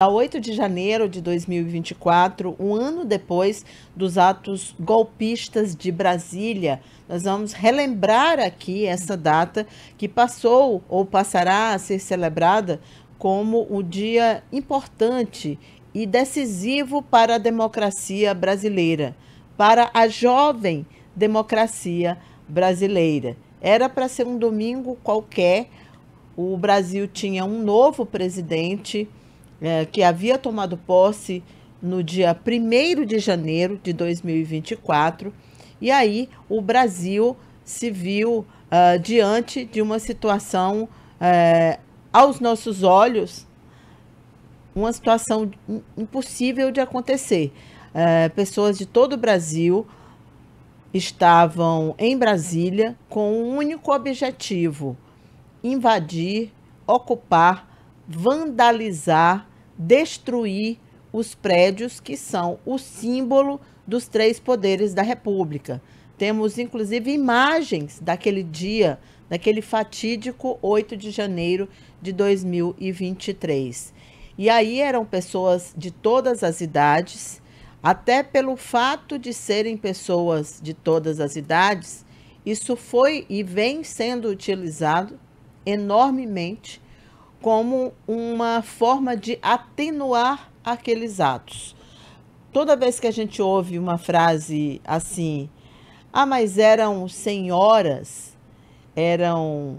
a 8 de janeiro de 2024, um ano depois dos atos golpistas de Brasília. Nós vamos relembrar aqui essa data que passou ou passará a ser celebrada como o dia importante e decisivo para a democracia brasileira, para a jovem democracia brasileira. Era para ser um domingo qualquer, o Brasil tinha um novo presidente é, que havia tomado posse no dia 1 de janeiro de 2024. E aí o Brasil se viu uh, diante de uma situação, uh, aos nossos olhos, uma situação impossível de acontecer. Uh, pessoas de todo o Brasil estavam em Brasília com um único objetivo: invadir, ocupar, vandalizar destruir os prédios que são o símbolo dos três poderes da República. Temos inclusive imagens daquele dia, daquele fatídico 8 de janeiro de 2023. E aí eram pessoas de todas as idades, até pelo fato de serem pessoas de todas as idades, isso foi e vem sendo utilizado enormemente como uma forma de atenuar aqueles atos. Toda vez que a gente ouve uma frase assim, ah, mas eram senhoras, eram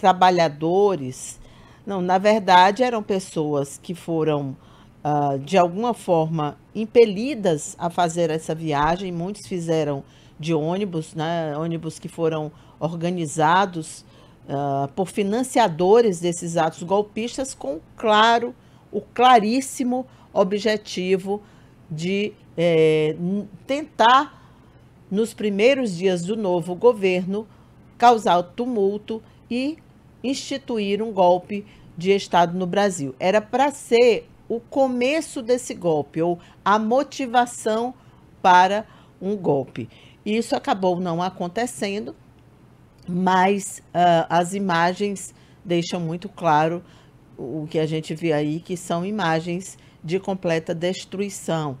trabalhadores. Não, na verdade, eram pessoas que foram, uh, de alguma forma, impelidas a fazer essa viagem. Muitos fizeram de ônibus, né? ônibus que foram organizados ah, por financiadores desses atos golpistas com claro, o claríssimo objetivo de é, tentar, nos primeiros dias do novo governo, causar tumulto e instituir um golpe de Estado no Brasil. Era para ser o começo desse golpe, ou a motivação para um golpe. Isso acabou não acontecendo, mas uh, as imagens deixam muito claro o que a gente vê aí, que são imagens de completa destruição.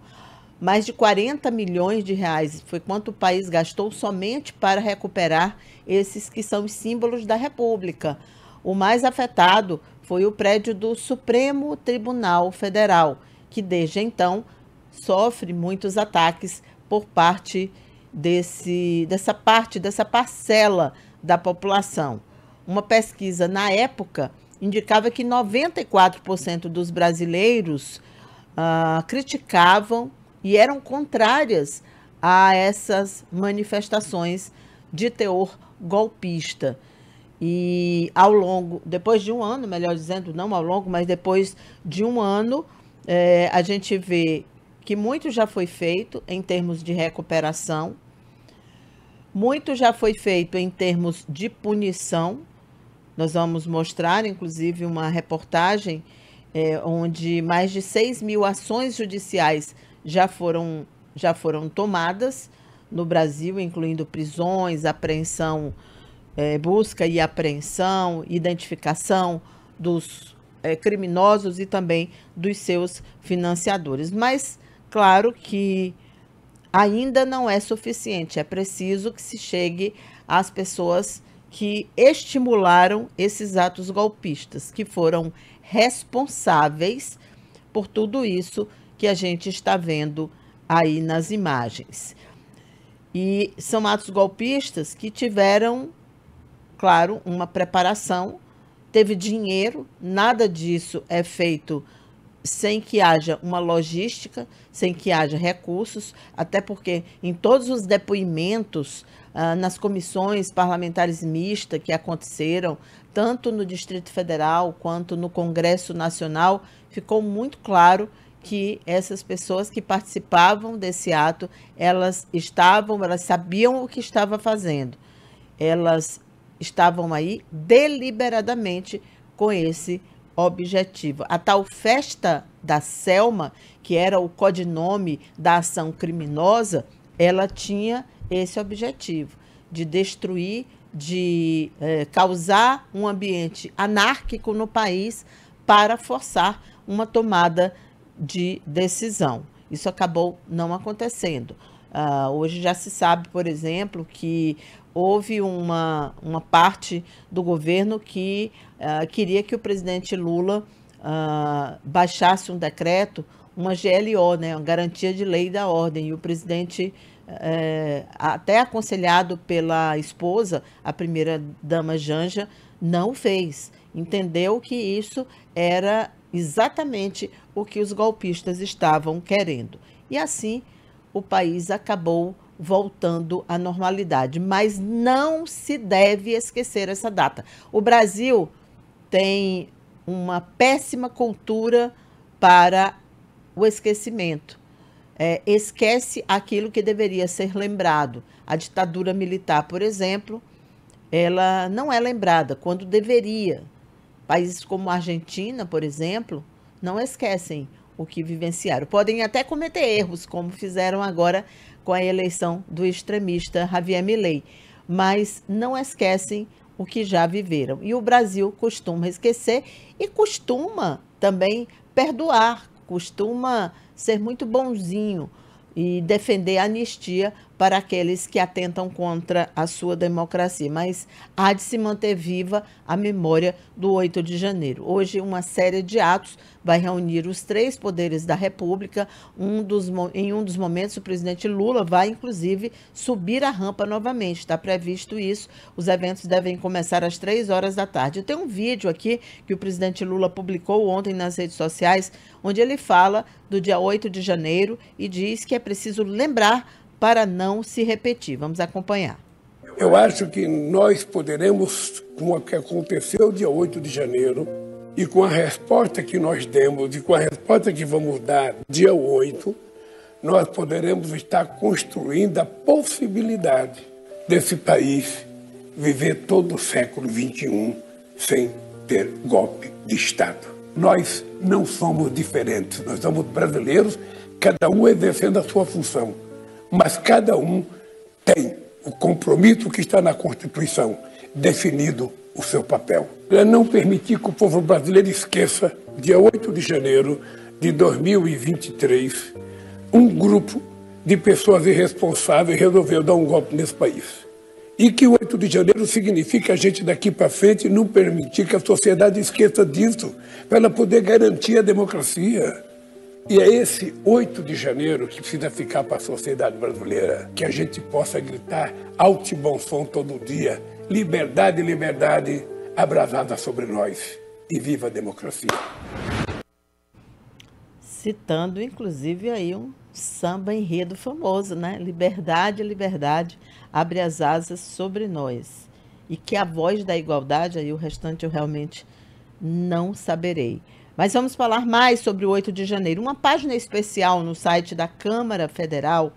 Mais de 40 milhões de reais foi quanto o país gastou somente para recuperar esses que são os símbolos da República. O mais afetado foi o prédio do Supremo Tribunal Federal, que desde então sofre muitos ataques por parte desse, dessa parte, dessa parcela da população. Uma pesquisa na época indicava que 94% dos brasileiros uh, criticavam e eram contrárias a essas manifestações de teor golpista. E ao longo, depois de um ano, melhor dizendo, não ao longo, mas depois de um ano, eh, a gente vê que muito já foi feito em termos de recuperação muito já foi feito em termos de punição. Nós vamos mostrar, inclusive, uma reportagem é, onde mais de 6 mil ações judiciais já foram, já foram tomadas no Brasil, incluindo prisões, apreensão, é, busca e apreensão, identificação dos é, criminosos e também dos seus financiadores. Mas, claro que ainda não é suficiente. É preciso que se chegue às pessoas que estimularam esses atos golpistas, que foram responsáveis por tudo isso que a gente está vendo aí nas imagens. E são atos golpistas que tiveram, claro, uma preparação, teve dinheiro, nada disso é feito sem que haja uma logística, sem que haja recursos, até porque em todos os depoimentos ah, nas comissões parlamentares mistas que aconteceram, tanto no Distrito Federal quanto no Congresso Nacional, ficou muito claro que essas pessoas que participavam desse ato, elas estavam, elas sabiam o que estava fazendo. Elas estavam aí deliberadamente com esse objetivo. A tal festa da Selma, que era o codinome da ação criminosa, ela tinha esse objetivo de destruir, de eh, causar um ambiente anárquico no país para forçar uma tomada de decisão. Isso acabou não acontecendo. Uh, hoje já se sabe, por exemplo, que houve uma, uma parte do governo que uh, queria que o presidente Lula uh, baixasse um decreto, uma GLO, né, uma garantia de lei da ordem, e o presidente eh, até aconselhado pela esposa, a primeira dama Janja, não fez. Entendeu que isso era exatamente o que os golpistas estavam querendo. E assim o país acabou voltando à normalidade. Mas não se deve esquecer essa data. O Brasil tem uma péssima cultura para o esquecimento. É, esquece aquilo que deveria ser lembrado. A ditadura militar, por exemplo, ela não é lembrada quando deveria. Países como a Argentina, por exemplo, não esquecem o que vivenciaram. Podem até cometer erros, como fizeram agora com a eleição do extremista Javier Milei, mas não esquecem o que já viveram. E o Brasil costuma esquecer e costuma também perdoar, costuma ser muito bonzinho e defender a anistia para aqueles que atentam contra a sua democracia, mas há de se manter viva a memória do 8 de janeiro. Hoje, uma série de atos vai reunir os três poderes da República. Um dos, em um dos momentos, o presidente Lula vai, inclusive, subir a rampa novamente. Está previsto isso. Os eventos devem começar às três horas da tarde. Tem um vídeo aqui que o presidente Lula publicou ontem nas redes sociais, onde ele fala do dia 8 de janeiro e diz que é preciso lembrar para não se repetir. Vamos acompanhar. Eu acho que nós poderemos, com o que aconteceu dia 8 de janeiro, e com a resposta que nós demos, e com a resposta que vamos dar dia 8, nós poderemos estar construindo a possibilidade desse país viver todo o século XXI sem ter golpe de Estado. Nós não somos diferentes, nós somos brasileiros, cada um exercendo a sua função mas cada um tem o compromisso que está na Constituição, definido o seu papel. É não permitir que o povo brasileiro esqueça, dia 8 de janeiro de 2023, um grupo de pessoas irresponsáveis resolveu dar um golpe nesse país. E que 8 de janeiro significa a gente daqui para frente não permitir que a sociedade esqueça disso, para ela poder garantir a democracia. E é esse 8 de janeiro que precisa ficar para a sociedade brasileira, que a gente possa gritar alto e bom som todo dia, liberdade, liberdade, abrasada sobre nós. E viva a democracia. Citando, inclusive, aí um samba enredo famoso, né? Liberdade, liberdade, abre as asas sobre nós. E que a voz da igualdade, aí o restante eu realmente não saberei. Mas vamos falar mais sobre o 8 de janeiro. Uma página especial no site da Câmara Federal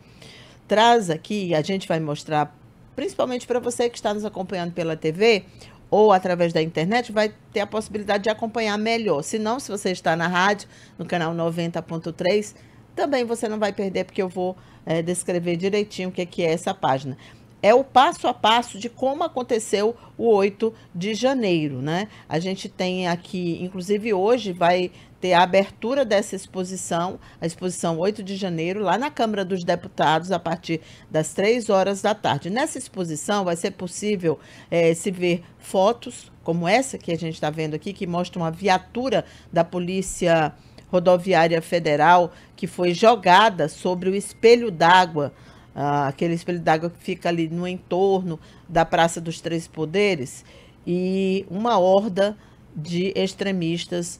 traz aqui, a gente vai mostrar, principalmente para você que está nos acompanhando pela TV ou através da internet, vai ter a possibilidade de acompanhar melhor. Se não, se você está na rádio, no canal 90.3, também você não vai perder, porque eu vou é, descrever direitinho o que é, que é essa página é o passo a passo de como aconteceu o 8 de janeiro, né? A gente tem aqui, inclusive hoje vai ter a abertura dessa exposição, a exposição 8 de janeiro, lá na Câmara dos Deputados, a partir das 3 horas da tarde. Nessa exposição vai ser possível é, se ver fotos, como essa que a gente está vendo aqui, que mostra uma viatura da Polícia Rodoviária Federal que foi jogada sobre o espelho d'água ah, aquele espelho d'água que fica ali no entorno da Praça dos Três Poderes, e uma horda de extremistas,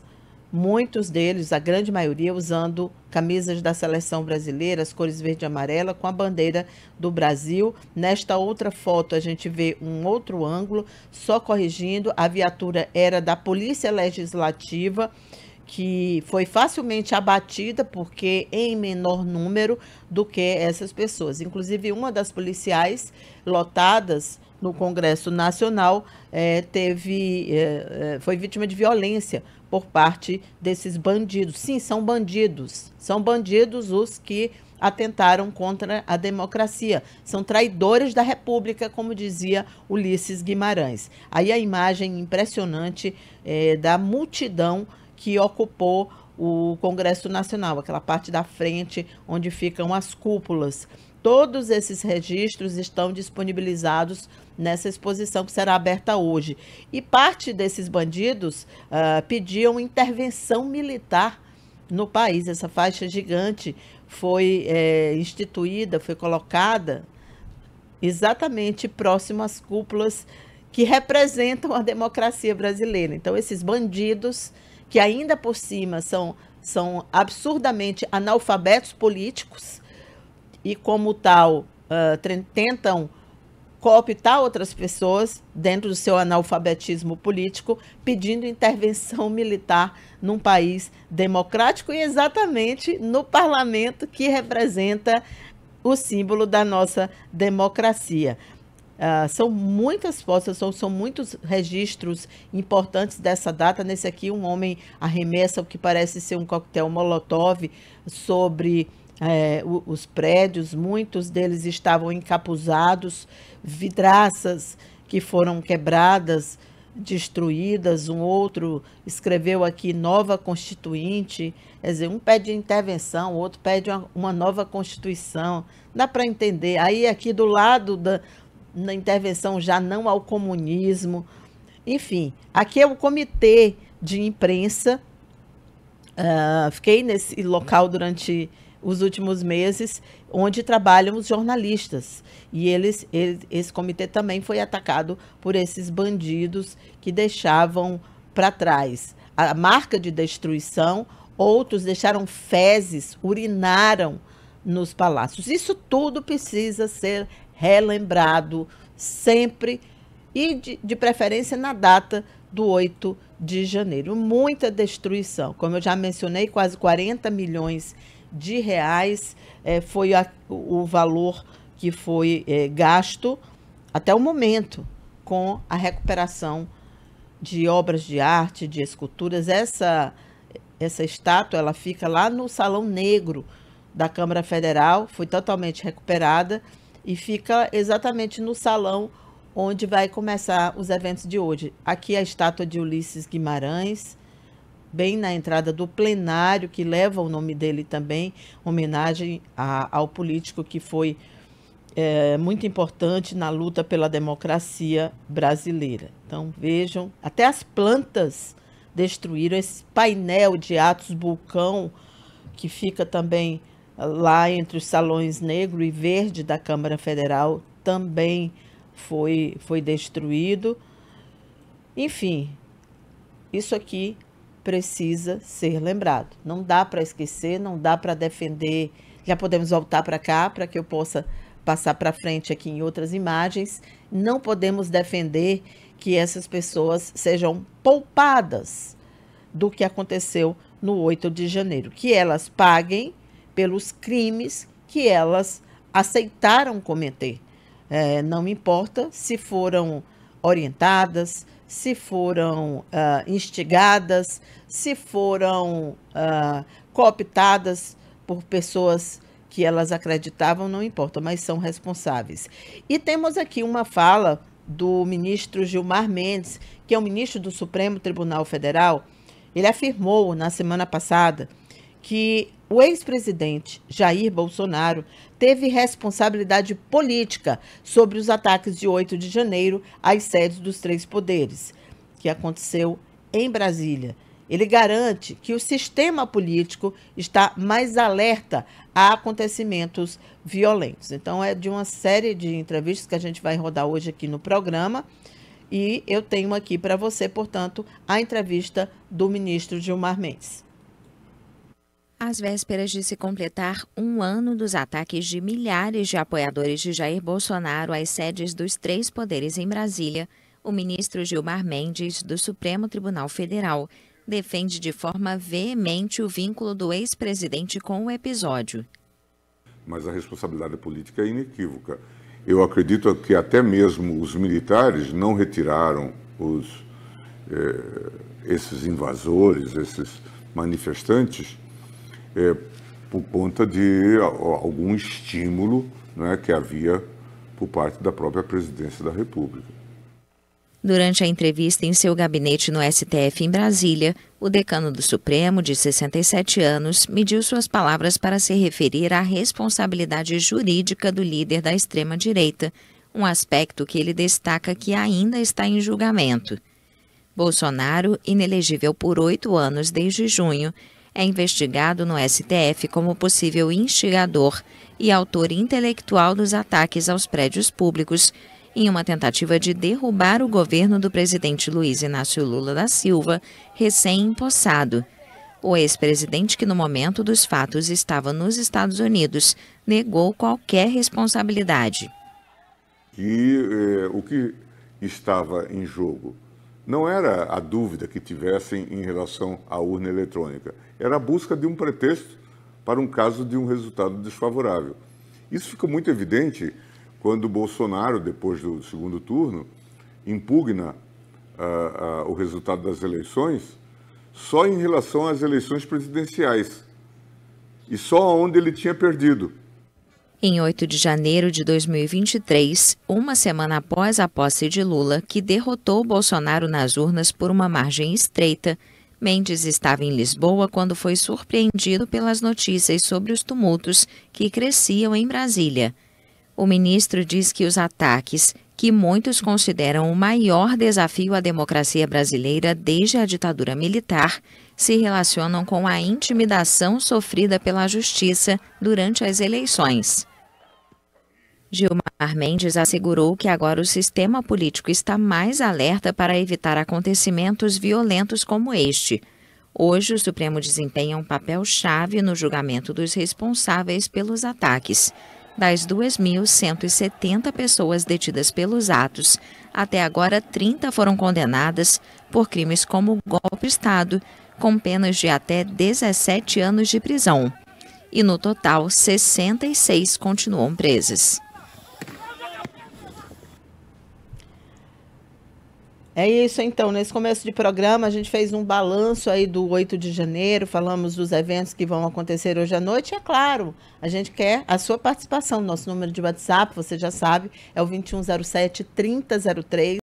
muitos deles, a grande maioria, usando camisas da seleção brasileira, as cores verde e amarela, com a bandeira do Brasil. Nesta outra foto, a gente vê um outro ângulo, só corrigindo, a viatura era da Polícia Legislativa que foi facilmente abatida, porque em menor número do que essas pessoas. Inclusive, uma das policiais lotadas no Congresso Nacional é, teve é, foi vítima de violência por parte desses bandidos. Sim, são bandidos. São bandidos os que atentaram contra a democracia. São traidores da República, como dizia Ulisses Guimarães. Aí a imagem impressionante é, da multidão que ocupou o Congresso Nacional, aquela parte da frente onde ficam as cúpulas. Todos esses registros estão disponibilizados nessa exposição que será aberta hoje. E parte desses bandidos uh, pediam intervenção militar no país. Essa faixa gigante foi é, instituída, foi colocada exatamente próximo às cúpulas que representam a democracia brasileira. Então, esses bandidos que ainda por cima são, são absurdamente analfabetos políticos e, como tal, uh, tentam cooptar outras pessoas dentro do seu analfabetismo político, pedindo intervenção militar num país democrático e exatamente no parlamento que representa o símbolo da nossa democracia. Uh, são muitas fotos, são, são muitos registros importantes dessa data. Nesse aqui, um homem arremessa o que parece ser um coquetel molotov sobre é, os prédios, muitos deles estavam encapuzados, vidraças que foram quebradas, destruídas. Um outro escreveu aqui nova constituinte, quer dizer, um pede intervenção, o outro pede uma, uma nova constituição. Dá para entender. Aí, aqui do lado da na intervenção já não ao comunismo. Enfim, aqui é o comitê de imprensa. Uh, fiquei nesse local durante os últimos meses, onde trabalham os jornalistas. E eles, eles esse comitê também foi atacado por esses bandidos que deixavam para trás a marca de destruição, outros deixaram fezes, urinaram nos palácios. Isso tudo precisa ser relembrado sempre e de, de preferência na data do 8 de janeiro. Muita destruição, como eu já mencionei, quase 40 milhões de reais é, foi a, o valor que foi é, gasto até o momento com a recuperação de obras de arte, de esculturas. Essa essa estátua ela fica lá no Salão Negro da Câmara Federal, foi totalmente recuperada e fica exatamente no salão onde vai começar os eventos de hoje. Aqui a estátua de Ulisses Guimarães, bem na entrada do plenário, que leva o nome dele também, homenagem a, ao político que foi é, muito importante na luta pela democracia brasileira. Então vejam, até as plantas destruíram esse painel de Atos Bulcão, que fica também lá entre os salões negro e verde da Câmara Federal também foi, foi destruído. Enfim, isso aqui precisa ser lembrado. Não dá para esquecer, não dá para defender. Já podemos voltar para cá para que eu possa passar para frente aqui em outras imagens. Não podemos defender que essas pessoas sejam poupadas do que aconteceu no 8 de janeiro, que elas paguem pelos crimes que elas aceitaram cometer. É, não importa se foram orientadas, se foram uh, instigadas, se foram uh, cooptadas por pessoas que elas acreditavam, não importa, mas são responsáveis. E temos aqui uma fala do ministro Gilmar Mendes, que é o ministro do Supremo Tribunal Federal. Ele afirmou na semana passada que o ex-presidente Jair Bolsonaro teve responsabilidade política sobre os ataques de 8 de janeiro às sedes dos três poderes, que aconteceu em Brasília. Ele garante que o sistema político está mais alerta a acontecimentos violentos. Então, é de uma série de entrevistas que a gente vai rodar hoje aqui no programa. E eu tenho aqui para você, portanto, a entrevista do ministro Gilmar Mendes. Às vésperas de se completar um ano dos ataques de milhares de apoiadores de Jair Bolsonaro às sedes dos três poderes em Brasília, o ministro Gilmar Mendes, do Supremo Tribunal Federal, defende de forma veemente o vínculo do ex-presidente com o episódio. Mas a responsabilidade política é inequívoca. Eu acredito que até mesmo os militares não retiraram os, eh, esses invasores, esses manifestantes é, por conta de algum estímulo né, que havia por parte da própria presidência da República. Durante a entrevista em seu gabinete no STF em Brasília, o decano do Supremo, de 67 anos, mediu suas palavras para se referir à responsabilidade jurídica do líder da extrema-direita, um aspecto que ele destaca que ainda está em julgamento. Bolsonaro, inelegível por oito anos desde junho, é investigado no STF como possível instigador e autor intelectual dos ataques aos prédios públicos em uma tentativa de derrubar o governo do presidente Luiz Inácio Lula da Silva, recém-empossado. O ex-presidente, que no momento dos fatos estava nos Estados Unidos, negou qualquer responsabilidade. E eh, o que estava em jogo não era a dúvida que tivessem em relação à urna eletrônica, era a busca de um pretexto para um caso de um resultado desfavorável. Isso fica muito evidente quando Bolsonaro, depois do segundo turno, impugna ah, ah, o resultado das eleições só em relação às eleições presidenciais e só onde ele tinha perdido. Em 8 de janeiro de 2023, uma semana após a posse de Lula, que derrotou Bolsonaro nas urnas por uma margem estreita, Mendes estava em Lisboa quando foi surpreendido pelas notícias sobre os tumultos que cresciam em Brasília. O ministro diz que os ataques, que muitos consideram o maior desafio à democracia brasileira desde a ditadura militar, se relacionam com a intimidação sofrida pela justiça durante as eleições. Gilmar Mendes assegurou que agora o sistema político está mais alerta para evitar acontecimentos violentos como este. Hoje, o Supremo desempenha um papel chave no julgamento dos responsáveis pelos ataques. Das 2.170 pessoas detidas pelos atos, até agora 30 foram condenadas por crimes como golpe de Estado, com penas de até 17 anos de prisão. E no total, 66 continuam presas. É isso, então. Nesse começo de programa, a gente fez um balanço aí do 8 de janeiro, falamos dos eventos que vão acontecer hoje à noite. E, é claro, a gente quer a sua participação. Nosso número de WhatsApp, você já sabe, é o 2107-3003.